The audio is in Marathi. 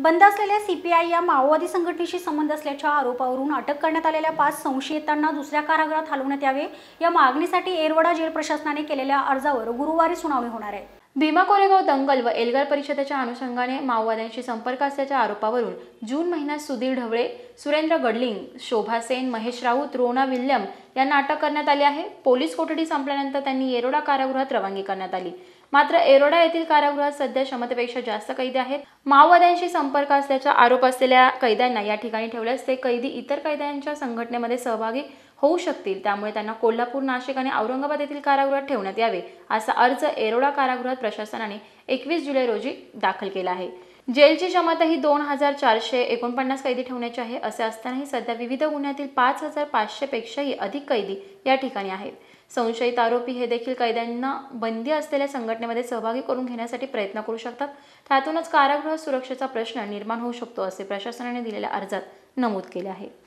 बंद असलेल्या सीपीआय या माओवादी संघटनेशी संबंध असल्याच्या आरोपावरून अटक करण्यात आलेल्या पाच संशयितांना दुसऱ्या कारागृहात हलवण्यात यावे या मागणीसाठी एरवडा जेल प्रशासनाने केलेल्या अर्जावर गुरुवारी सुनावणी होणार आहे भीमा कोरेगाव दंगल व एल्गार परिषदेच्या अनुषंगाने माओवाद्यांशी संपर्क असल्याच्या आरोपावरून जून महिन्यात सुधीर ढवळे सुरेंद्र गडलिंग शोभा सेन महेश राऊत रोना विल्यम यांना अटक करण्यात आली आहे पोलीस कोठडी संपल्यानंतर त्यांनी येरोडा कारागृहात रवानगी करण्यात आली मात्र एरोडा येथील कारागृहात सध्या क्षमतेपेक्षा जास्त कैदी आहेत माओवाद्यांशी संपर्क असल्याचा आरोप असलेल्या कैद्यांना या ठिकाणी ठेवल्यास ते कैदी इतर कैद्यांच्या संघटनेमध्ये सहभागी होऊ शकतील त्यामुळे त्यांना कोल्हापूर नाशिक आणि औरंगाबाद येथील कारागृहात ठेवण्यात यावे असा अर्ज एरोडा कारागृहात प्रशासनाने एकवीस जुलै रोजी दाखल केला आहे जेलची क्षमता ही दोन हजार चारशे एकोणपन्नास कैदी ठेवण्याची आहे असे असतानाही सध्या विविध गुन्ह्यातील पाच हजार पेक्षाही अधिक कैदी या ठिकाणी आहेत संशयित आरोपी हे देखील कैद्यांना बंदी असलेल्या संघटनेमध्ये सहभागी करून घेण्यासाठी प्रयत्न करू शकतात त्यातूनच कारागृह सुरक्षेचा प्रश्न निर्माण होऊ शकतो असे प्रशासनाने दिलेल्या अर्जात नमूद केले आहे